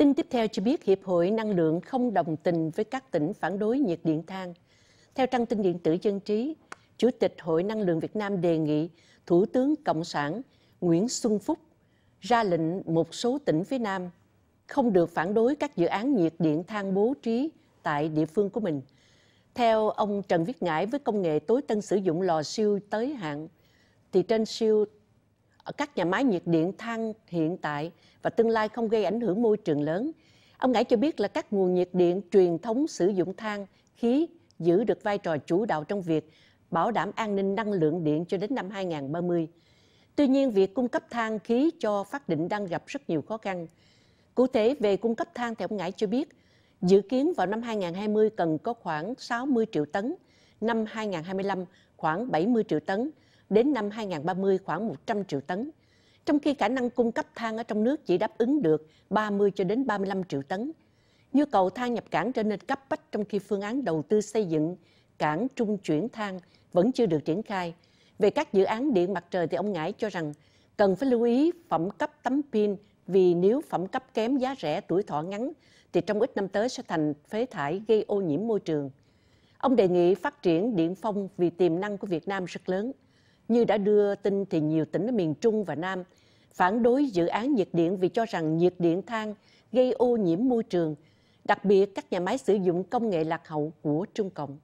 Tin tiếp theo cho biết Hiệp hội Năng lượng không đồng tình với các tỉnh phản đối nhiệt điện than. Theo trang tin điện tử dân trí, Chủ tịch Hội Năng lượng Việt Nam đề nghị Thủ tướng Cộng sản Nguyễn Xuân Phúc ra lệnh một số tỉnh phía Nam không được phản đối các dự án nhiệt điện than bố trí tại địa phương của mình. Theo ông Trần Viết Ngãi với công nghệ tối tân sử dụng lò siêu tới hạn thì trên siêu các nhà máy nhiệt điện than hiện tại và tương lai không gây ảnh hưởng môi trường lớn. Ông Ngãi cho biết là các nguồn nhiệt điện truyền thống sử dụng than, khí giữ được vai trò chủ đạo trong việc bảo đảm an ninh năng lượng điện cho đến năm 2030. Tuy nhiên, việc cung cấp than khí cho phát định đang gặp rất nhiều khó khăn. Cụ thể về cung cấp than thì ông Ngãi cho biết, dự kiến vào năm 2020 cần có khoảng 60 triệu tấn, năm 2025 khoảng 70 triệu tấn, đến năm 2030 khoảng 100 triệu tấn, trong khi khả năng cung cấp than ở trong nước chỉ đáp ứng được 30 cho đến 35 triệu tấn. Nhu cầu than nhập cảng trở nên cấp bách trong khi phương án đầu tư xây dựng cảng trung chuyển than vẫn chưa được triển khai. Về các dự án điện mặt trời thì ông Ngãi cho rằng cần phải lưu ý phẩm cấp tấm pin vì nếu phẩm cấp kém giá rẻ tuổi thọ ngắn thì trong ít năm tới sẽ thành phế thải gây ô nhiễm môi trường. Ông đề nghị phát triển điện phong vì tiềm năng của Việt Nam rất lớn. Như đã đưa tin thì nhiều tỉnh ở miền Trung và Nam phản đối dự án nhiệt điện vì cho rằng nhiệt điện than gây ô nhiễm môi trường, đặc biệt các nhà máy sử dụng công nghệ lạc hậu của Trung Cộng.